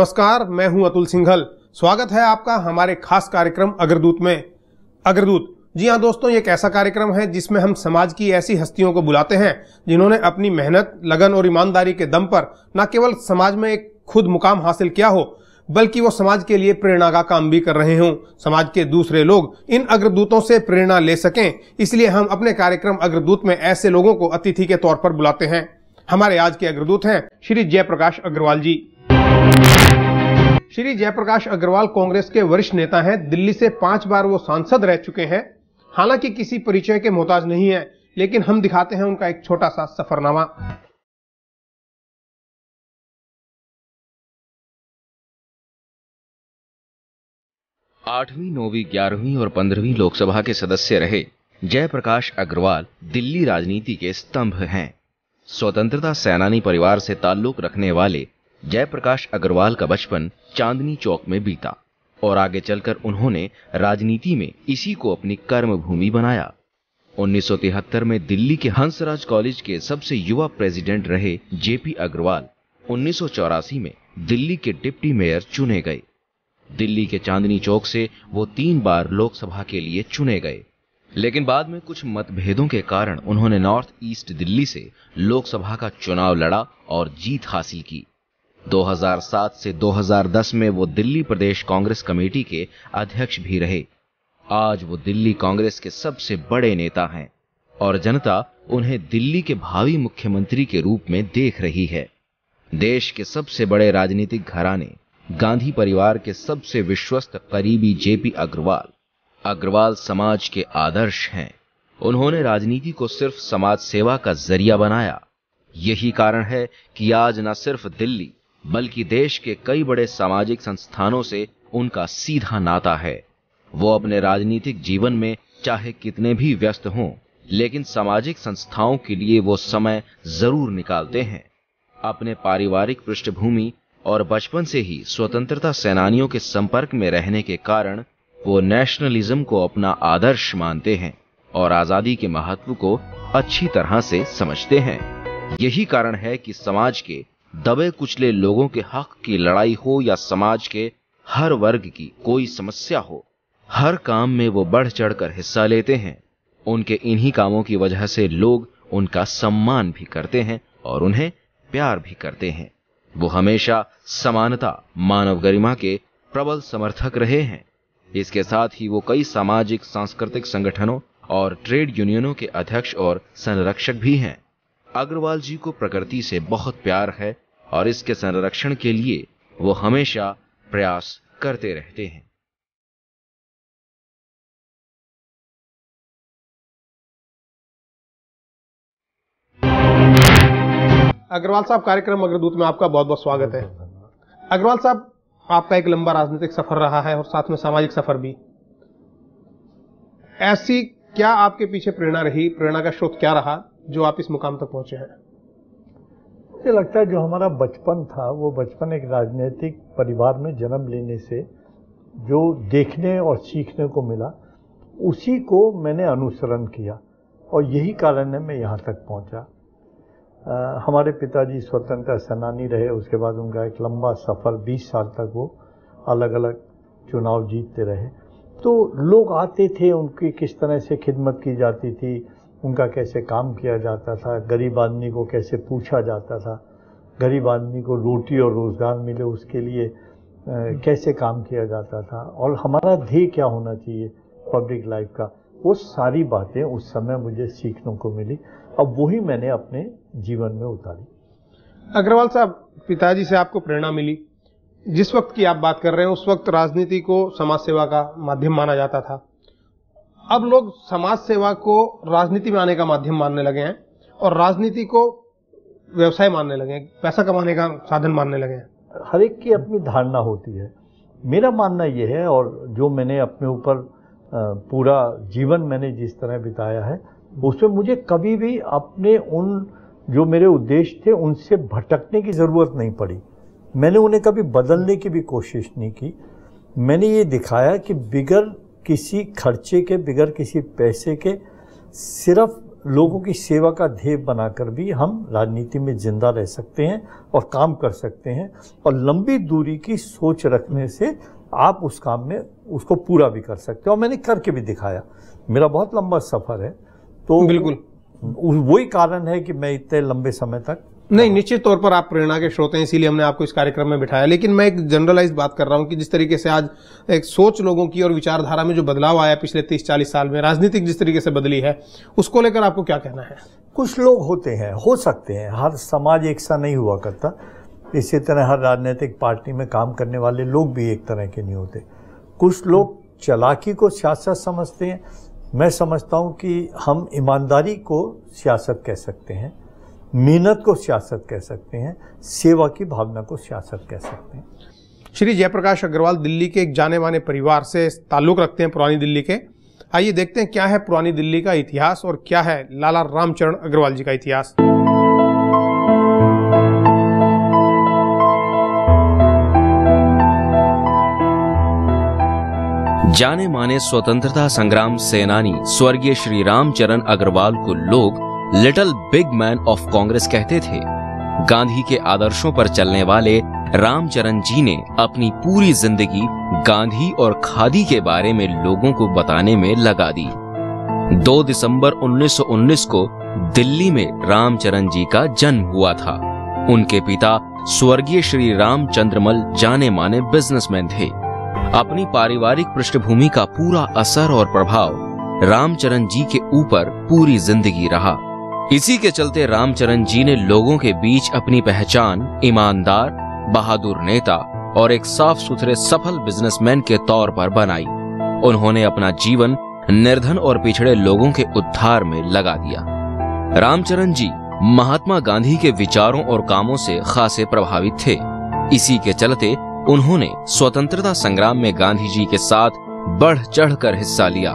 नमस्कार मैं हूं अतुल सिंघल स्वागत है आपका हमारे खास कार्यक्रम अग्रदूत में अग्रदूत जी हाँ दोस्तों ये एक ऐसा कार्यक्रम है जिसमें हम समाज की ऐसी हस्तियों को बुलाते हैं जिन्होंने अपनी मेहनत लगन और ईमानदारी के दम पर न केवल समाज में एक खुद मुकाम हासिल किया हो बल्कि वो समाज के लिए प्रेरणा का काम भी कर रहे हों समाज के दूसरे लोग इन अग्रदूतों से प्रेरणा ले सकें इसलिए हम अपने कार्यक्रम अग्रदूत में ऐसे लोगों को अतिथि के तौर पर बुलाते हैं हमारे आज के अग्रदूत हैं श्री जयप्रकाश अग्रवाल जी श्री जयप्रकाश अग्रवाल कांग्रेस के वरिष्ठ नेता हैं दिल्ली से पांच बार वो सांसद रह चुके हैं हालांकि किसी परिचय के मोहताज नहीं है लेकिन हम दिखाते हैं उनका एक छोटा सा सफरनामा आठवीं नौवीं ग्यारहवीं और पंद्रहवीं लोकसभा के सदस्य रहे जयप्रकाश अग्रवाल दिल्ली राजनीति के स्तंभ हैं स्वतंत्रता सेनानी परिवार से ताल्लुक रखने वाले जयप्रकाश अग्रवाल का बचपन चांदनी चौक में बीता और आगे चलकर उन्होंने राजनीति में इसी को अपनी कर्म भूमि बनाया उन्नीस में दिल्ली के हंसराज कॉलेज के सबसे युवा प्रेसिडेंट रहे जेपी अग्रवाल उन्नीस में दिल्ली के डिप्टी मेयर चुने गए दिल्ली के चांदनी चौक से वो तीन बार लोकसभा के लिए चुने गए लेकिन बाद में कुछ मतभेदों के कारण उन्होंने नॉर्थ ईस्ट दिल्ली से लोकसभा का चुनाव लड़ा और जीत हासिल की 2007 से 2010 में वो दिल्ली प्रदेश कांग्रेस कमेटी के अध्यक्ष भी रहे आज वो दिल्ली कांग्रेस के सबसे बड़े नेता हैं और जनता उन्हें दिल्ली के भावी मुख्यमंत्री के रूप में देख रही है देश के सबसे बड़े राजनीतिक घराने गांधी परिवार के सबसे विश्वस्त करीबी जेपी अग्रवाल अग्रवाल समाज के आदर्श हैं उन्होंने राजनीति को सिर्फ समाज सेवा का जरिया बनाया यही कारण है कि आज न सिर्फ दिल्ली बल्कि देश के कई बड़े सामाजिक संस्थानों से उनका सीधा नाता है वो अपने राजनीतिक जीवन में चाहे कितने भी व्यस्त हों लेकिन सामाजिक संस्थाओं के लिए वो समय जरूर निकालते हैं अपने पारिवारिक पृष्ठभूमि और बचपन से ही स्वतंत्रता सेनानियों के संपर्क में रहने के कारण वो नेशनलिज्म को अपना आदर्श मानते हैं और आजादी के महत्व को अच्छी तरह से समझते हैं यही कारण है कि समाज के दबे कुचले लोगों के हक की लड़ाई हो या समाज के हर वर्ग की कोई समस्या हो हर काम में वो बढ़ चढ़कर हिस्सा लेते हैं उनके इन्हीं कामों की वजह से लोग उनका सम्मान भी करते हैं और उन्हें प्यार भी करते हैं वो हमेशा समानता मानव गरिमा के प्रबल समर्थक रहे हैं इसके साथ ही वो कई सामाजिक सांस्कृतिक संगठनों और ट्रेड यूनियनों के अध्यक्ष और संरक्षक भी हैं अग्रवाल जी को प्रकृति से बहुत प्यार है और इसके संरक्षण के लिए वो हमेशा प्रयास करते रहते हैं अग्रवाल साहब कार्यक्रम अग्रदूत में आपका बहुत बहुत स्वागत है अग्रवाल साहब आपका एक लंबा राजनीतिक सफर रहा है और साथ में सामाजिक सफर भी ऐसी क्या आपके पीछे प्रेरणा रही प्रेरणा का स्रोत क्या रहा जो आप इस मुकाम तक पहुंचे हैं मुझे लगता है जो हमारा बचपन था वो बचपन एक राजनीतिक परिवार में जन्म लेने से जो देखने और सीखने को मिला उसी को मैंने अनुसरण किया और यही कारण है मैं यहाँ तक पहुँचा हमारे पिताजी स्वतंत्रता सेनानी रहे उसके बाद उनका एक लंबा सफ़र 20 साल तक वो अलग अलग चुनाव जीतते रहे तो लोग आते थे उनकी किस तरह से खिदमत की जाती थी उनका कैसे काम किया जाता था गरीब आदमी को कैसे पूछा जाता था गरीब आदमी को रोटी और रोज़गार मिले उसके लिए कैसे काम किया जाता था और हमारा ध्येय क्या होना चाहिए पब्लिक लाइफ का वो सारी बातें उस समय मुझे सीखने को मिली अब वही मैंने अपने जीवन में उतारी अग्रवाल साहब पिताजी से आपको प्रेरणा मिली जिस वक्त की आप बात कर रहे हैं उस वक्त राजनीति को समाज सेवा का माध्यम माना जाता था अब लोग समाज सेवा को राजनीति में आने का माध्यम मानने लगे हैं और राजनीति को व्यवसाय मानने लगे हैं पैसा कमाने का साधन मानने लगे हैं हर एक की अपनी धारणा होती है मेरा मानना यह है और जो मैंने अपने ऊपर पूरा जीवन मैंने जिस तरह बिताया है उसमें मुझे कभी भी अपने उन जो मेरे उद्देश्य थे उनसे भटकने की ज़रूरत नहीं पड़ी मैंने उन्हें कभी बदलने की भी कोशिश नहीं की मैंने ये दिखाया कि बिगड़ किसी खर्चे के बगैर किसी पैसे के सिर्फ लोगों की सेवा का ध्येय बनाकर भी हम राजनीति में जिंदा रह सकते हैं और काम कर सकते हैं और लंबी दूरी की सोच रखने से आप उस काम में उसको पूरा भी कर सकते हो और मैंने करके भी दिखाया मेरा बहुत लंबा सफ़र है तो बिल्कुल वही कारण है कि मैं इतने लंबे समय तक नहीं निश्चित तौर पर आप प्रेरणा के स्रोत हैं इसीलिए हमने आपको इस कार्यक्रम में बिठाया लेकिन मैं एक जनरलाइज बात कर रहा हूं कि जिस तरीके से आज एक सोच लोगों की और विचारधारा में जो बदलाव आया पिछले तीस चालीस साल में राजनीतिक जिस तरीके से बदली है उसको लेकर आपको क्या कहना है कुछ लोग होते हैं हो सकते हैं हर समाज एक सा नहीं हुआ करता इसी तरह हर राजनीतिक पार्टी में काम करने वाले लोग भी एक तरह के नहीं होते कुछ लोग चलाकी को सियासत समझते हैं मैं समझता हूँ कि हम ईमानदारी को सियासत कह सकते हैं मेहनत को सियासत कह सकते हैं सेवा की भावना को सियासत कह सकते हैं श्री जयप्रकाश अग्रवाल दिल्ली के एक जाने माने परिवार से ताल्लुक रखते हैं पुरानी दिल्ली के आइए देखते हैं क्या है पुरानी दिल्ली का इतिहास और क्या है लाला रामचरण अग्रवाल जी का इतिहास जाने माने स्वतंत्रता संग्राम सेनानी स्वर्गीय श्री रामचरण अग्रवाल को लोग little big man of Congress कहते थे गांधी के आदर्शों पर चलने वाले रामचरण जी ने अपनी पूरी जिंदगी गांधी और खादी के बारे में लोगों को बताने में लगा दी 2 दिसंबर 1919 को दिल्ली में रामचरण जी का जन्म हुआ था उनके पिता स्वर्गीय श्री रामचंद्रमल जाने माने बिजनेसमैन थे अपनी पारिवारिक पृष्ठभूमि का पूरा असर और प्रभाव रामचरण जी के ऊपर पूरी जिंदगी रहा इसी के चलते रामचरण जी ने लोगों के बीच अपनी पहचान ईमानदार बहादुर नेता और एक साफ सुथरे सफल बिजनेसमैन के तौर पर बनाई उन्होंने अपना जीवन निर्धन और पिछड़े लोगों के उद्धार में लगा दिया रामचरण जी महात्मा गांधी के विचारों और कामों से खासे प्रभावित थे इसी के चलते उन्होंने स्वतंत्रता संग्राम में गांधी जी के साथ बढ़ चढ़कर हिस्सा लिया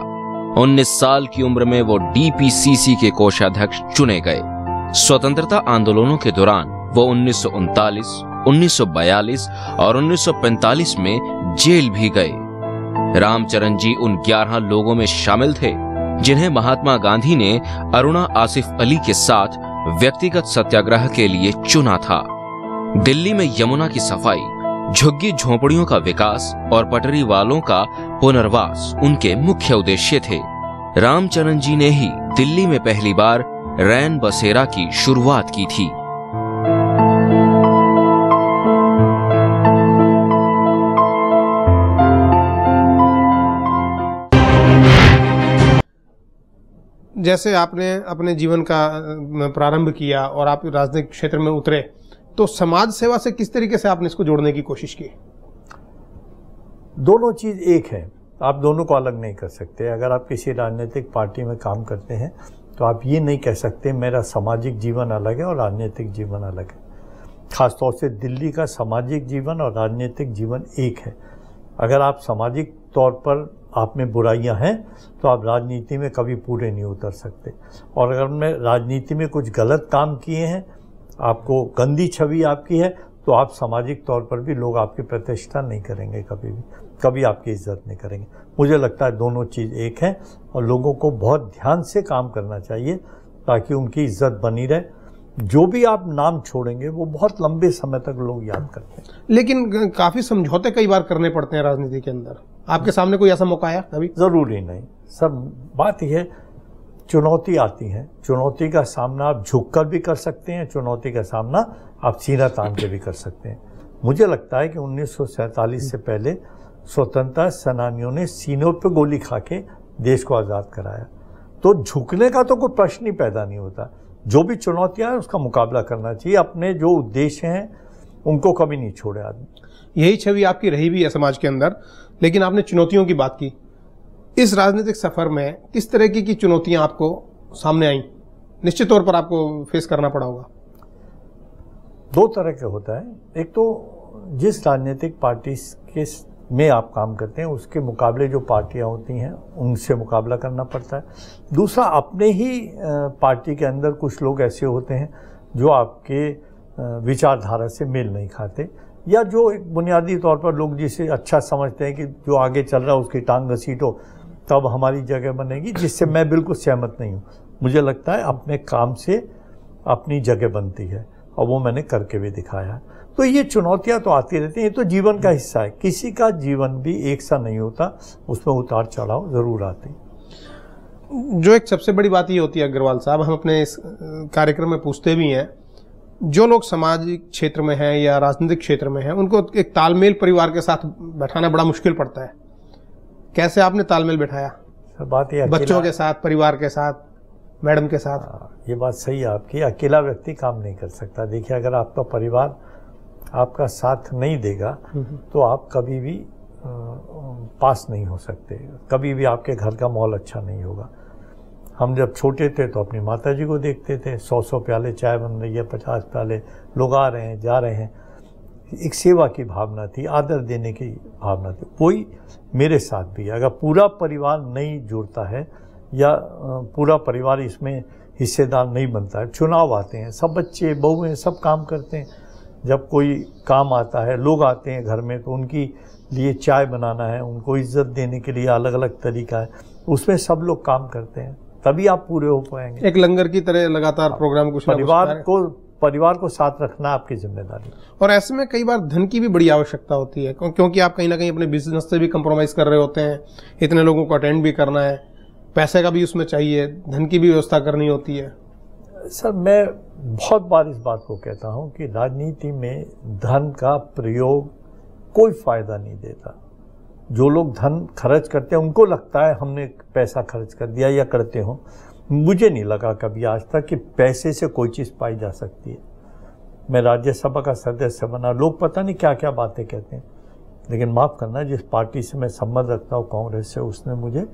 19 साल की उम्र में वो डीपीसीसी के कोषाध्यक्ष चुने गए स्वतंत्रता आंदोलनों के दौरान वो उन्नीस 1942 और 1945 में जेल भी गए रामचरण जी उन ग्यारह लोगों में शामिल थे जिन्हें महात्मा गांधी ने अरुणा आसिफ अली के साथ व्यक्तिगत सत्याग्रह के लिए चुना था दिल्ली में यमुना की सफाई झुग्गी झोपड़ियों का विकास और पटरी वालों का पुनर्वास उनके मुख्य उद्देश्य थे रामचरण जी ने ही दिल्ली में पहली बार रैन बसेरा की शुरुआत की थी जैसे आपने अपने जीवन का प्रारंभ किया और आप राजनीतिक क्षेत्र में उतरे तो समाज सेवा से किस तरीके से आपने इसको जोड़ने की कोशिश की दोनों चीज़ एक है आप दोनों को अलग नहीं कर सकते अगर आप किसी राजनीतिक पार्टी में काम करते हैं तो आप ये नहीं कह सकते मेरा सामाजिक जीवन अलग है और राजनीतिक जीवन अलग है खासतौर से दिल्ली का सामाजिक जीवन और राजनीतिक जीवन एक है अगर आप सामाजिक तौर पर आप में बुराइयां हैं तो आप राजनीति में कभी पूरे नहीं उतर सकते और अगर मैं राजनीति में कुछ गलत काम किए हैं आपको गंदी छवि आपकी है तो आप सामाजिक तौर पर भी लोग आपकी प्रतिष्ठा नहीं करेंगे कभी भी कभी आपकी इज्जत नहीं करेंगे मुझे लगता है दोनों चीज़ एक है और लोगों को बहुत ध्यान से काम करना चाहिए ताकि उनकी इज्जत बनी रहे जो भी आप नाम छोड़ेंगे वो बहुत लंबे समय तक लोग याद करते हैं लेकिन काफ़ी समझौते कई बार करने पड़ते हैं राजनीति के अंदर आपके सामने कोई ऐसा मौका आया कभी ज़रूरी नहीं सब बात यह है चुनौती आती हैं चुनौती का सामना आप झुक कर भी कर सकते हैं चुनौती का सामना आप सीना तान के भी कर सकते हैं मुझे लगता है कि उन्नीस से पहले स्वतंत्रता सेनानियों ने सीनों पर गोली खा के देश को आज़ाद कराया तो झुकने का तो कोई प्रश्न ही पैदा नहीं होता जो भी चुनौतियाँ हैं उसका मुकाबला करना चाहिए अपने जो उद्देश्य हैं उनको कभी नहीं छोड़े आदमी यही छवि आपकी रही भी है समाज के अंदर लेकिन आपने चुनौतियों की बात की इस राजनीतिक सफर में किस तरह की, की चुनौतियां आपको सामने आई निश्चित तौर पर आपको फेस करना पड़ा होगा दो तरह के होता है एक तो जिस राजनीतिक पार्टी के में आप काम करते हैं उसके मुकाबले जो पार्टियां होती हैं उनसे मुकाबला करना पड़ता है दूसरा अपने ही पार्टी के अंदर कुछ लोग ऐसे होते हैं जो आपके विचारधारा से मेल नहीं खाते या जो एक बुनियादी तौर पर लोग जिसे अच्छा समझते हैं कि जो आगे चल रहा है उसकी टांग घसीटो तब हमारी जगह बनेगी जिससे मैं बिल्कुल सहमत नहीं हूँ मुझे लगता है अपने काम से अपनी जगह बनती है और वो मैंने करके भी दिखाया तो ये चुनौतियाँ तो आती रहती हैं ये तो जीवन का हिस्सा है किसी का जीवन भी एक सा नहीं होता उसमें उतार चढ़ाव ज़रूर आते हैं जो एक सबसे बड़ी बात ये होती है अग्रवाल साहब हम अपने इस कार्यक्रम में पूछते भी हैं जो लोग सामाजिक क्षेत्र में हैं या राजनीतिक क्षेत्र में हैं उनको एक तालमेल परिवार के साथ बैठाना बड़ा मुश्किल पड़ता है कैसे आपने तालमेल बैठाया सर बात ये बच्चों के साथ परिवार के साथ मैडम के साथ हाँ, ये बात सही है आपकी अकेला व्यक्ति काम नहीं कर सकता देखिए अगर आपका परिवार आपका साथ नहीं देगा हम्म, हम्म। तो आप कभी भी पास नहीं हो सकते कभी भी आपके घर का माहौल अच्छा नहीं होगा हम जब छोटे थे तो अपनी माता जी को देखते थे सौ सौ प्याले चाय बन रही है पचास प्याले लोग आ रहे हैं जा रहे हैं एक सेवा की भावना थी आदर देने की भावना थी कोई मेरे साथ भी अगर पूरा परिवार नहीं जुड़ता है या पूरा परिवार इसमें हिस्सेदार नहीं बनता है चुनाव आते हैं सब बच्चे बहुएँ सब काम करते हैं जब कोई काम आता है लोग आते हैं घर में तो उनकी लिए चाय बनाना है उनको इज्जत देने के लिए अलग अलग तरीका है उसमें सब लोग काम करते हैं तभी आप पूरे हो पाएंगे एक लंगर की तरह लगातार हाँ। प्रोग्राम कुछ परिवार को परिवार को साथ रखना आपकी जिम्मेदारी और ऐसे में कई बार धन की भी बड़ी आवश्यकता होती है क्योंकि आप कहीं ना कहीं अपने बिजनेस से भी कंप्रोमाइज़ कर रहे होते हैं इतने लोगों को अटेंड भी करना है पैसे का भी उसमें चाहिए धन की भी व्यवस्था करनी होती है सर मैं बहुत बार इस बात को कहता हूँ कि राजनीति में धन का प्रयोग कोई फ़ायदा नहीं देता जो लोग धन खर्च करते हैं उनको लगता है हमने पैसा खर्च कर दिया या करते हों मुझे नहीं लगा कभी आज तक कि पैसे से कोई चीज़ पाई जा सकती है मैं राज्यसभा का सदस्य बना लोग पता नहीं क्या क्या बातें कहते हैं लेकिन माफ़ करना जिस पार्टी से मैं संबंध रखता हूँ कांग्रेस से उसने मुझे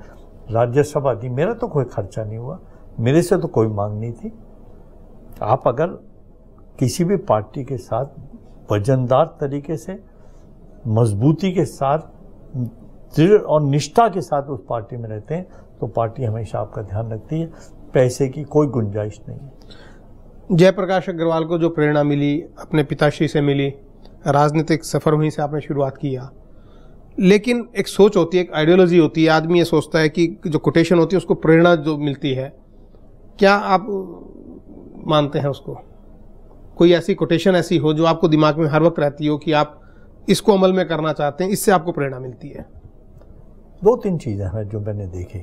राज्यसभा दी मेरा तो कोई खर्चा नहीं हुआ मेरे से तो कोई मांग नहीं थी आप अगर किसी भी पार्टी के साथ वजनदार तरीके से मजबूती के साथ दृढ़ और निष्ठा के साथ उस पार्टी में रहते हैं तो पार्टी हमेशा आपका ध्यान रखती है पैसे की कोई गुंजाइश नहीं है जयप्रकाश अग्रवाल को जो प्रेरणा मिली अपने पिताश्री से मिली राजनीतिक सफ़र वहीं से आपने शुरुआत किया लेकिन एक सोच होती है एक आइडियोलॉजी होती है आदमी ये सोचता है कि जो कोटेशन होती है उसको प्रेरणा जो मिलती है क्या आप मानते हैं उसको कोई ऐसी कोटेशन ऐसी हो जो आपको दिमाग में हर वक्त रहती हो कि आप इसको अमल में करना चाहते हैं इससे आपको प्रेरणा मिलती है दो तीन चीज़ें हैं जो मैंने देखी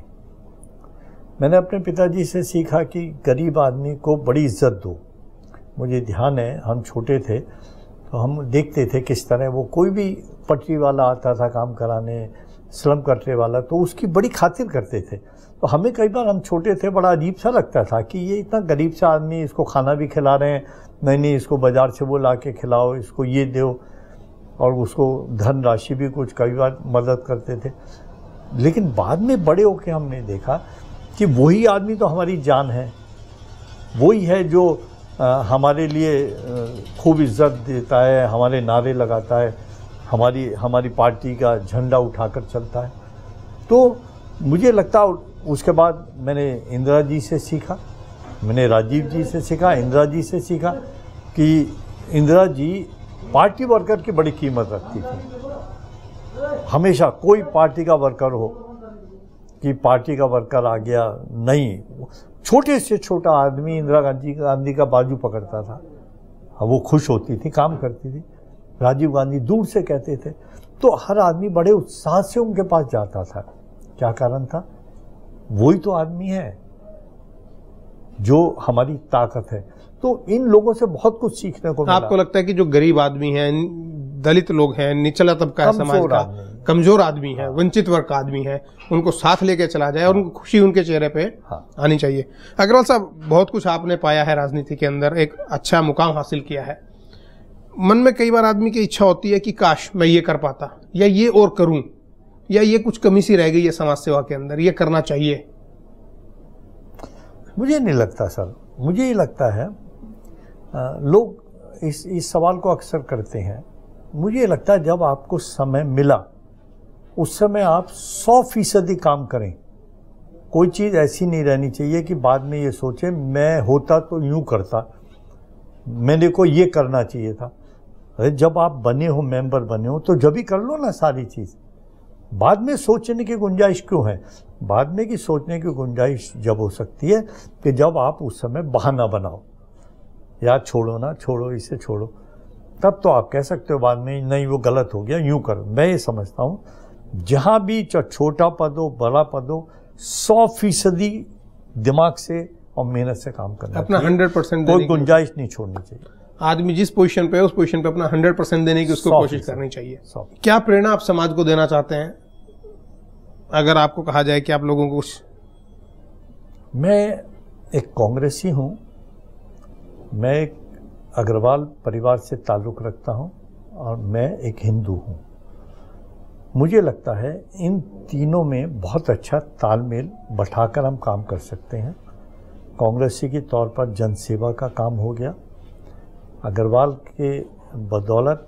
मैंने अपने पिताजी से सीखा कि गरीब आदमी को बड़ी इज्जत दो मुझे ध्यान है हम छोटे थे तो हम देखते थे किस तरह वो कोई भी पटरी वाला आता था काम कराने स्लम कटरे वाला तो उसकी बड़ी खातिर करते थे तो हमें कई बार हम छोटे थे बड़ा अजीब सा लगता था कि ये इतना गरीब सा आदमी इसको खाना भी खिला रहे हैं नहीं नहीं इसको बाज़ार से वो ला के खिलाओ इसको ये दो और उसको धन राशि भी कुछ कई बार मदद करते थे लेकिन बाद में बड़े होके हमने देखा कि वही आदमी तो हमारी जान है वही है जो आ, हमारे लिए खूब इज्जत देता है हमारे नारे लगाता है हमारी हमारी पार्टी का झंडा उठाकर चलता है तो मुझे लगता उसके बाद मैंने इंदिरा जी से सीखा मैंने राजीव जी से सीखा इंदिरा जी से सीखा कि इंदिरा जी पार्टी वर्कर की बड़ी कीमत रखती थी हमेशा कोई पार्टी का वर्कर हो कि पार्टी का वर्कर आ गया नहीं छोटे से छोटा आदमी इंदिरा गांधी गांधी का बाजू पकड़ता था हाँ, वो खुश होती थी काम करती थी राजीव गांधी दूर से कहते थे तो हर आदमी बड़े उत्साह से उनके पास जाता था क्या कारण था वही तो आदमी है जो हमारी ताकत है तो इन लोगों से बहुत कुछ सीखने को तो मिला। आपको लगता है कि जो गरीब आदमी है दलित लोग हैं निचला तबका है समाज का कमजोर आदमी है हाँ। वंचित वर्ग का आदमी है उनको साथ लेके चला जाए और उनको खुशी उनके चेहरे पे हाँ। आनी चाहिए अग्रवाल साहब बहुत कुछ आपने पाया है राजनीति के अंदर एक अच्छा मुकाम हासिल किया है मन में कई बार आदमी की इच्छा होती है कि काश मैं ये कर पाता या ये और करूं या ये कुछ कमी सी रह गई है समाज सेवा के अंदर ये करना चाहिए मुझे नहीं लगता सर मुझे ये लगता है लोग इस इस सवाल को अक्सर करते हैं मुझे लगता है जब आपको समय मिला उस समय आप सौ फीसदी काम करें कोई चीज़ ऐसी नहीं रहनी चाहिए कि बाद में ये सोचे मैं होता तो यूं करता मैंने को ये करना चाहिए था अरे जब आप बने हो मेंबर बने हो तो जब ही कर लो ना सारी चीज़ बाद में सोचने की गुंजाइश क्यों है बाद में की सोचने की गुंजाइश जब हो सकती है कि जब आप उस समय बहाना बनाओ या छोड़ो ना छोड़ो इसे छोड़ो तब तो आप कह सकते हो बाद में नहीं वो गलत हो गया यूं करो मैं ये समझता हूं जहां भी छोटा पद हो बड़ा पद हो सौ फीसदी दिमाग से और मेहनत से काम करना अपना हंड्रेड परसेंट कोई गुंजाइश नहीं छोड़नी चाहिए आदमी जिस पोजीशन पे है उस पोजीशन पे अपना हंड्रेड परसेंट देने की उसको कोशिश करनी चाहिए क्या प्रेरणा आप समाज को देना चाहते हैं अगर आपको कहा जाए कि आप लोगों को मैं एक कांग्रेसी हूं मैं एक अग्रवाल परिवार से ताल्लुक़ रखता हूँ और मैं एक हिंदू हूँ मुझे लगता है इन तीनों में बहुत अच्छा तालमेल बैठाकर हम काम कर सकते हैं कांग्रेसी के तौर पर जनसेवा का काम हो गया अग्रवाल के बदौलत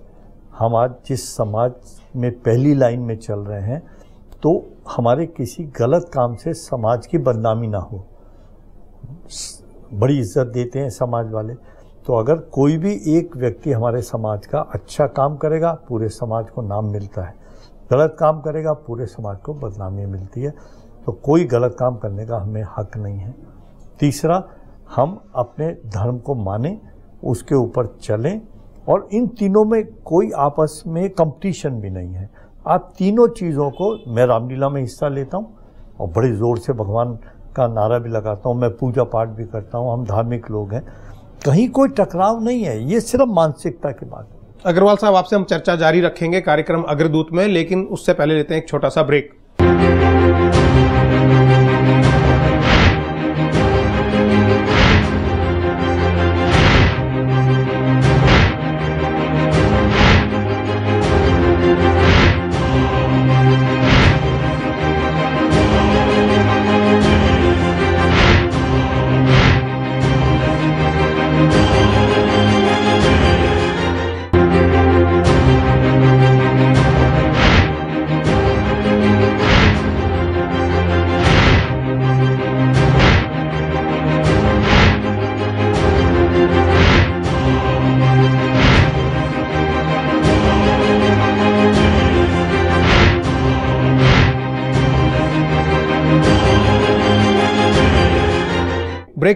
हम आज जिस समाज में पहली लाइन में चल रहे हैं तो हमारे किसी गलत काम से समाज की बदनामी ना हो बड़ी इज्जत देते हैं समाज वाले तो अगर कोई भी एक व्यक्ति हमारे समाज का अच्छा काम करेगा पूरे समाज को नाम मिलता है गलत काम करेगा पूरे समाज को बदनामी मिलती है तो कोई गलत काम करने का हमें हक नहीं है तीसरा हम अपने धर्म को माने उसके ऊपर चलें और इन तीनों में कोई आपस में कंपटीशन भी नहीं है आप तीनों चीज़ों को मैं रामलीला में हिस्सा लेता हूँ और बड़े ज़ोर से भगवान का नारा भी लगाता हूँ मैं पूजा पाठ भी करता हूँ हम धार्मिक लोग हैं कहीं कोई टकराव नहीं है ये सिर्फ मानसिकता की बात है अग्रवाल साहब आपसे हम चर्चा जारी रखेंगे कार्यक्रम अग्रदूत में लेकिन उससे पहले लेते हैं एक छोटा सा ब्रेक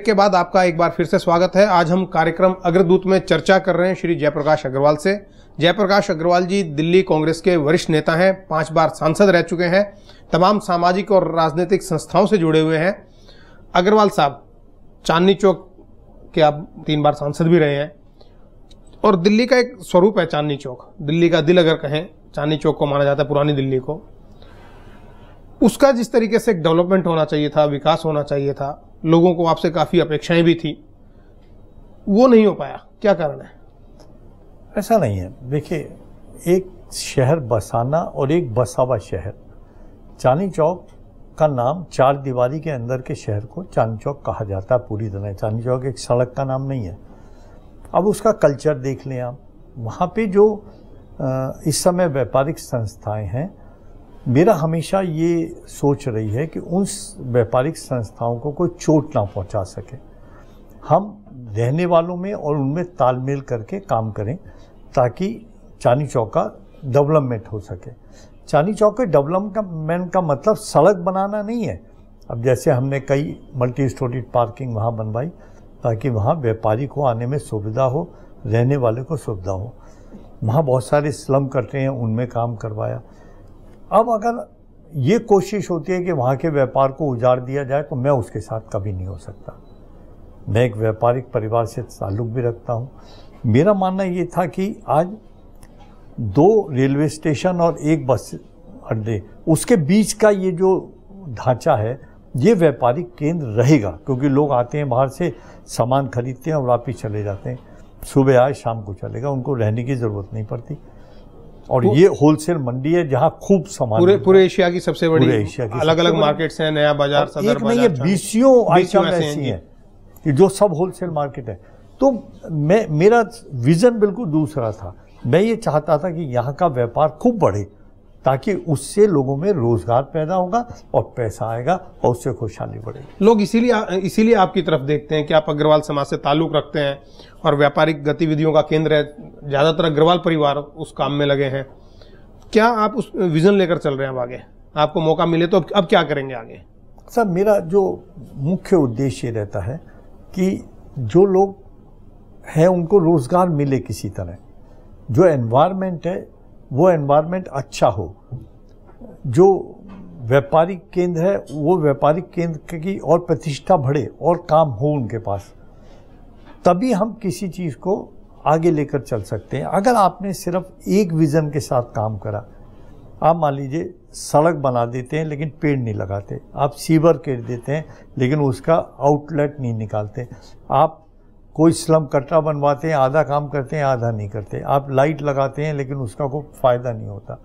के बाद आपका एक बार फिर से स्वागत है आज हम कार्यक्रम अग्रदूत में चर्चा कर रहे हैं श्री जयप्रकाश अग्रवाल से जयप्रकाश अग्रवाल जी दिल्ली कांग्रेस के वरिष्ठ नेता हैं पांच बार सांसद रह चुके हैं तमाम सामाजिक और राजनीतिक संस्थाओं से जुड़े हुए हैं अग्रवाल साहब चांदनी चौक के आप तीन बार सांसद भी रहे हैं और दिल्ली का एक स्वरूप है चांदनी चौक दिल्ली का दिल अगर कहें चांदनी चौक को माना जाता है पुरानी दिल्ली को उसका जिस तरीके से एक डेवलपमेंट होना चाहिए था विकास होना चाहिए था लोगों को आपसे काफ़ी अपेक्षाएं भी थी वो नहीं हो पाया क्या कारण है ऐसा नहीं है देखिए एक शहर बसाना और एक बसा हुआ शहर चांदी चौक का नाम चार दीवारी के अंदर के शहर को चांदी चौक कहा जाता है पूरी तरह चांदी चौक एक सड़क का नाम नहीं है अब उसका कल्चर देख लें आप वहाँ पे जो इस समय व्यापारिक संस्थाएं हैं मेरा हमेशा ये सोच रही है कि उन व्यापारिक संस्थाओं को कोई चोट ना पहुंचा सके हम रहने वालों में और उनमें तालमेल करके काम करें ताकि चांदी चौक का डेवलपमेंट हो सके चांदी चौक के डेवलपमेंट का मतलब सड़क बनाना नहीं है अब जैसे हमने कई मल्टी स्टोरीड पार्किंग वहाँ बनवाई ताकि वहाँ व्यापारी को आने में सुविधा हो रहने वाले को सुविधा हो वहाँ बहुत सारे स्लम कट रहे हैं उनमें काम करवाया अब अगर ये कोशिश होती है कि वहाँ के व्यापार को उजाड़ दिया जाए तो मैं उसके साथ कभी नहीं हो सकता मैं एक व्यापारिक परिवार से ताल्लुक़ भी रखता हूँ मेरा मानना ये था कि आज दो रेलवे स्टेशन और एक बस अड्डे उसके बीच का ये जो ढांचा है ये व्यापारिक केंद्र रहेगा क्योंकि लोग आते हैं बाहर से सामान खरीदते हैं और वापिस चले जाते हैं सुबह आए शाम को चलेगा उनको रहने की ज़रूरत नहीं पड़ती और ये होलसेल मंडी है जहाँ खूब सामान पूरे पूरे एशिया की सबसे बड़ी एशिया की अलग अलग मार्केट्स हैं नया बाजार सदर ये बीसियों आइटम ऐसी हैं जो सब होलसेल मार्केट है तो मैं मेरा विजन बिल्कुल दूसरा था मैं ये चाहता था कि यहाँ का व्यापार खूब बढ़े ताकि उससे लोगों में रोजगार पैदा होगा और पैसा आएगा और उससे खुशहाली बढ़ेगी लोग इसीलिए इसीलिए आपकी तरफ देखते हैं कि आप अग्रवाल समाज से ताल्लुक रखते हैं और व्यापारिक गतिविधियों का केंद्र है ज़्यादातर अग्रवाल परिवार उस काम में लगे हैं क्या आप उस विज़न लेकर चल रहे हैं अब आगे आपको मौका मिले तो अब क्या करेंगे आगे सर मेरा जो मुख्य उद्देश्य रहता है कि जो लोग हैं उनको रोज़गार मिले किसी तरह जो एनवायरनमेंट है वो एनवायरनमेंट अच्छा हो जो व्यापारिक केंद्र है वो व्यापारिक केंद्र की और प्रतिष्ठा बढ़े और काम हो उनके पास तभी हम किसी चीज़ को आगे लेकर चल सकते हैं अगर आपने सिर्फ एक विज़न के साथ काम करा आप मान लीजिए सड़क बना देते हैं लेकिन पेड़ नहीं लगाते आप सीवर कर देते हैं लेकिन उसका आउटलेट नहीं निकालते आप कोई स्लम कटरा बनवाते हैं आधा काम करते हैं आधा नहीं करते आप लाइट लगाते हैं लेकिन उसका कोई फ़ायदा नहीं होता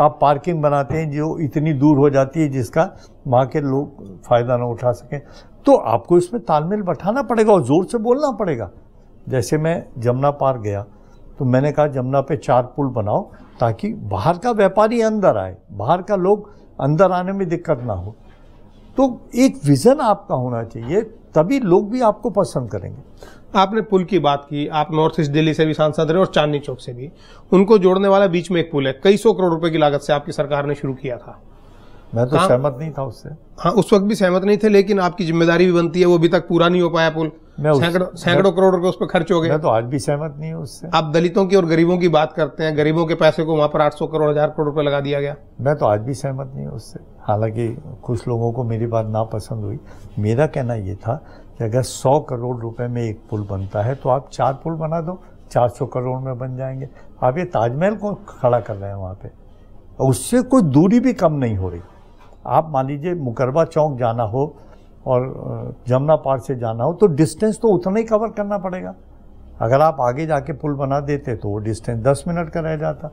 आप पार्किंग बनाते हैं जो इतनी दूर हो जाती है जिसका वहाँ के लोग फ़ायदा ना उठा सकें तो आपको इसमें तालमेल बैठाना पड़ेगा और ज़ोर से बोलना पड़ेगा जैसे मैं जमुना पार गया तो मैंने कहा जमुना पे चार पुल बनाओ ताकि बाहर का व्यापारी अंदर आए बाहर का लोग अंदर आने में दिक्कत ना हो तो एक विज़न आपका होना चाहिए तभी लोग भी आपको पसंद करेंगे आपने पुल की बात की आप नॉर्थ ईस्ट दिल्ली से भी सांसद रहे और चांदनी चौक से भी उनको जोड़ने वाला बीच में एक पुल है कई सौ करोड़ रुपए की लागत से आपकी सरकार ने शुरू किया था मैं तो सहमत नहीं था उससे हाँ उस वक्त भी सहमत नहीं थे लेकिन आपकी जिम्मेदारी भी बनती है वो अभी तक पूरा नहीं हो पाया पुल सैकड़ों करोड़ रुपए उस पर खर्च हो गए मैं तो आज भी सहमत नहीं हूँ उससे आप दलितों की और गरीबों की बात करते हैं गरीबों के पैसे को वहाँ पर आठ करोड़ हजार करोड़ रुपए लगा दिया गया मैं तो आज भी सहमत नहीं हूँ उससे हालांकि कुछ लोगों को मेरी बात नापसंद हुई मेरा कहना ये था कि अगर सौ करोड़ रुपये में एक पुल बनता है तो आप चार पुल बना दो चार सौ करोड़ में बन जाएंगे आप ये ताजमहल को खड़ा कर रहे हैं वहाँ पे उससे कोई दूरी भी कम नहीं हो रही आप मान लीजिए मुकरबा चौक जाना हो और जमुना पार से जाना हो तो डिस्टेंस तो उतना ही कवर करना पड़ेगा अगर आप आगे जाके पुल बना देते तो वो डिस्टेंस दस मिनट का रह जाता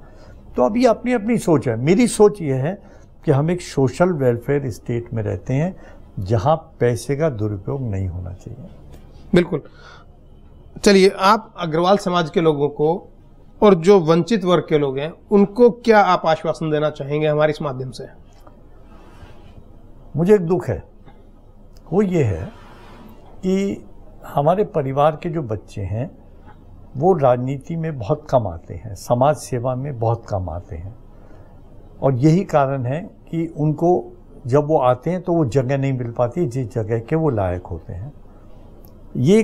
तो अभी अपनी अपनी सोच है मेरी सोच ये है कि हम एक सोशल वेलफेयर स्टेट में रहते हैं जहाँ पैसे का दुरुपयोग नहीं होना चाहिए बिल्कुल चलिए आप अग्रवाल समाज के लोगों को और जो वंचित वर्ग के लोग हैं उनको क्या आप आश्वासन देना चाहेंगे हमारे इस माध्यम से मुझे एक दुख है वो ये है कि हमारे परिवार के जो बच्चे हैं वो राजनीति में बहुत कम आते हैं समाज सेवा में बहुत कम आते हैं और यही कारण है कि उनको जब वो आते हैं तो वो जगह नहीं मिल पाती जिस जगह के वो लायक होते हैं ये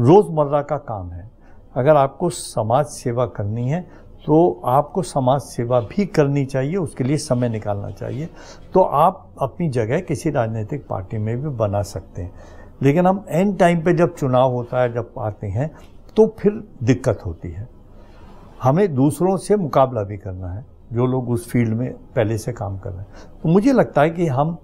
रोज़मर्रा का काम है अगर आपको समाज सेवा करनी है तो आपको समाज सेवा भी करनी चाहिए उसके लिए समय निकालना चाहिए तो आप अपनी जगह किसी राजनीतिक पार्टी में भी बना सकते हैं लेकिन हम एंड टाइम पे जब चुनाव होता है जब आते हैं तो फिर दिक्कत होती है हमें दूसरों से मुकाबला भी करना है जो लोग उस फील्ड में पहले से काम कर रहे हैं तो मुझे लगता है कि हम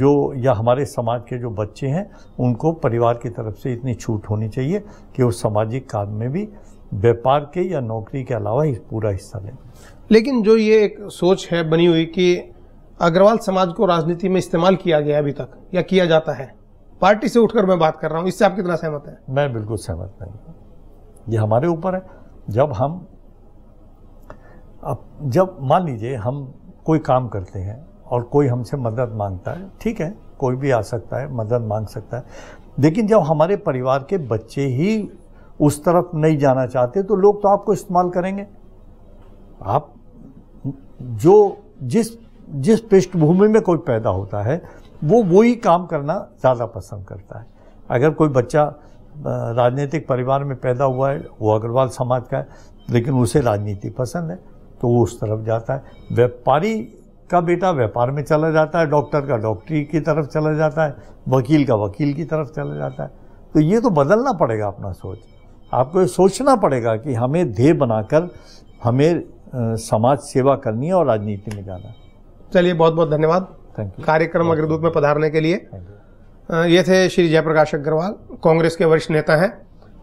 जो या हमारे समाज के जो बच्चे हैं उनको परिवार की तरफ से इतनी छूट होनी चाहिए कि वो सामाजिक काम में भी व्यापार के या नौकरी के अलावा ही पूरा हिस्सा लें लेकिन जो ये एक सोच है बनी हुई कि अग्रवाल समाज को राजनीति में इस्तेमाल किया गया अभी तक या किया जाता है पार्टी से उठकर मैं बात कर रहा हूँ इससे आप कितना सहमत है मैं बिल्कुल सहमत नहीं ये हमारे ऊपर है जब हम अब जब मान लीजिए हम कोई काम करते हैं और कोई हमसे मदद मांगता है ठीक है कोई भी आ सकता है मदद मांग सकता है लेकिन जब हमारे परिवार के बच्चे ही उस तरफ नहीं जाना चाहते तो लोग तो आपको इस्तेमाल करेंगे आप जो जिस जिस पृष्ठभूमि में कोई पैदा होता है वो वही काम करना ज़्यादा पसंद करता है अगर कोई बच्चा राजनीतिक परिवार में पैदा हुआ है वो अग्रवाल समाज का है लेकिन उसे राजनीति पसंद है तो वो उस तरफ जाता है व्यापारी का बेटा व्यापार में चला जाता है डॉक्टर का डॉक्टरी की तरफ चला जाता है वकील का वकील की तरफ चला जाता है तो ये तो बदलना पड़ेगा अपना सोच आपको ये सोचना पड़ेगा कि हमें ध्येय बनाकर हमें समाज सेवा करनी है और राजनीति में जाना चलिए बहुत बहुत धन्यवाद थैंक यू कार्यक्रम अग्रदूत में पधारने के लिए ये थे श्री जयप्रकाश अग्रवाल कांग्रेस के वरिष्ठ नेता हैं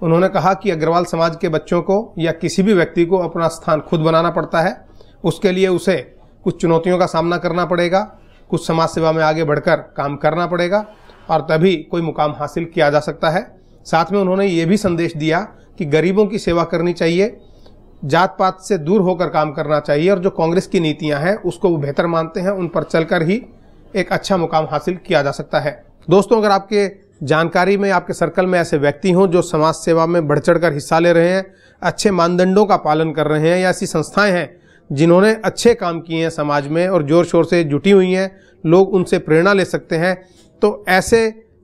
उन्होंने कहा कि अग्रवाल समाज के बच्चों को या किसी भी व्यक्ति को अपना स्थान खुद बनाना पड़ता है उसके लिए उसे कुछ चुनौतियों का सामना करना पड़ेगा कुछ समाज सेवा में आगे बढ़कर काम करना पड़ेगा और तभी कोई मुकाम हासिल किया जा सकता है साथ में उन्होंने ये भी संदेश दिया कि गरीबों की सेवा करनी चाहिए जात पात से दूर होकर काम करना चाहिए और जो कांग्रेस की नीतियां हैं उसको वो बेहतर मानते हैं उन पर चलकर ही एक अच्छा मुकाम हासिल किया जा सकता है दोस्तों अगर आपके जानकारी में आपके सर्कल में ऐसे व्यक्ति हों जो समाज सेवा में बढ़ चढ़ हिस्सा ले रहे हैं अच्छे मानदंडों का पालन कर रहे हैं या ऐसी संस्थाएं हैं जिन्होंने अच्छे काम किए हैं समाज में और ज़ोर शोर से जुटी हुई हैं लोग उनसे प्रेरणा ले सकते हैं तो ऐसे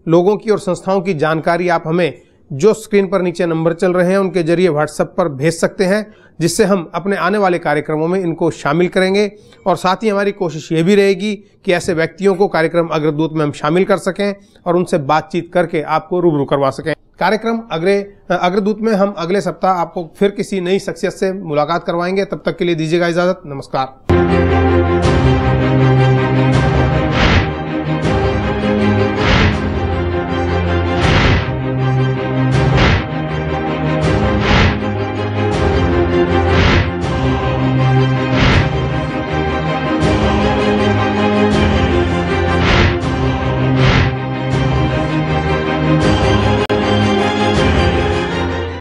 लोगों की और संस्थाओं की जानकारी आप हमें जो स्क्रीन पर नीचे नंबर चल रहे हैं उनके जरिए व्हाट्सएप पर भेज सकते हैं जिससे हम अपने आने वाले कार्यक्रमों में इनको शामिल करेंगे और साथ ही हमारी कोशिश ये भी रहेगी कि ऐसे व्यक्तियों को कार्यक्रम अग्रदूत में हम शामिल कर सकें और उनसे बातचीत करके आपको रूबरू करवा सकें कार्यक्रम अग्रे अग्रदूत में हम अगले सप्ताह आपको फिर किसी नई शख्सियत से मुलाकात करवाएंगे तब तक के लिए दीजिएगा इजाज़त नमस्कार